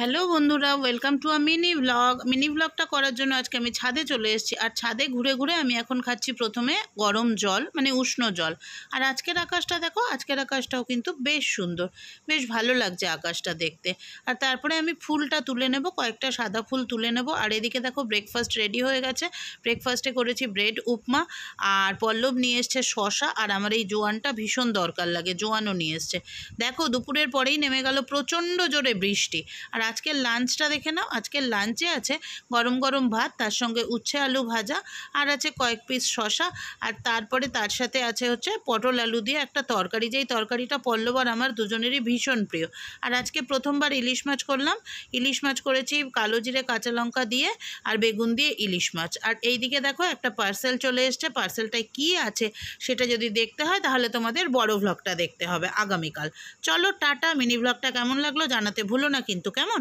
hello বন্ধুরা welcome to a mini blog mini ব্লগটা করার জন্য আজকে আমি ছাদে চলে এসেছি আর ছাদে ঘুরে ঘুরে আমি এখন খাচ্ছি প্রথমে গরম জল মানে উষ্ণ জল আর আজকের আকাশটা দেখো আজকের আকাশটাও কিন্তু বেশ সুন্দর বেশ ভালো লাগছে আকাশটা দেখতে আর তারপরে আমি ফুলটা তুলে নেব কয়েকটা সাদা ফুল তুলে নেব আর এদিকে দেখো ব্রেকফাস্ট রেডি হয়ে গেছে ব্রেকফাস্টে করেছি ব্রেড উপমা আর পল্লব নিয়ে এসছে শশা আর আমার এই জোয়ানটা ভীষণ দরকার লাগে জোয়ানও নিয়ে এসছে দেখো দুপুরের পরেই নেমে গেল প্রচণ্ড জোরে বৃষ্টি আর আজকের লাঞ্চটা দেখে নাও আজকের লাঞ্চে আছে গরম গরম ভাত তার সঙ্গে উচ্ছে আলু ভাজা আর আছে কয়েক পিস শশা আর তারপরে তার সাথে আছে হচ্ছে পটল আলু দিয়ে একটা তরকারি যেই তরকারিটা পল্লবার আমার দুজনেরই ভীষণ প্রিয় আর আজকে প্রথমবার ইলিশ মাছ করলাম ইলিশ মাছ করেছি কালো জিরে কাঁচা লঙ্কা দিয়ে আর বেগুন দিয়ে ইলিশ মাছ আর এই দিকে দেখো একটা পার্সেল চলে এসছে পার্সেলটায় কি আছে সেটা যদি দেখতে হয় তাহলে তোমাদের বড় ভ্লগটা দেখতে হবে আগামীকাল চলো টাটা মিনি ভ্লগটা কেমন লাগলো জানাতে ভুলো না কিন্তু কেমন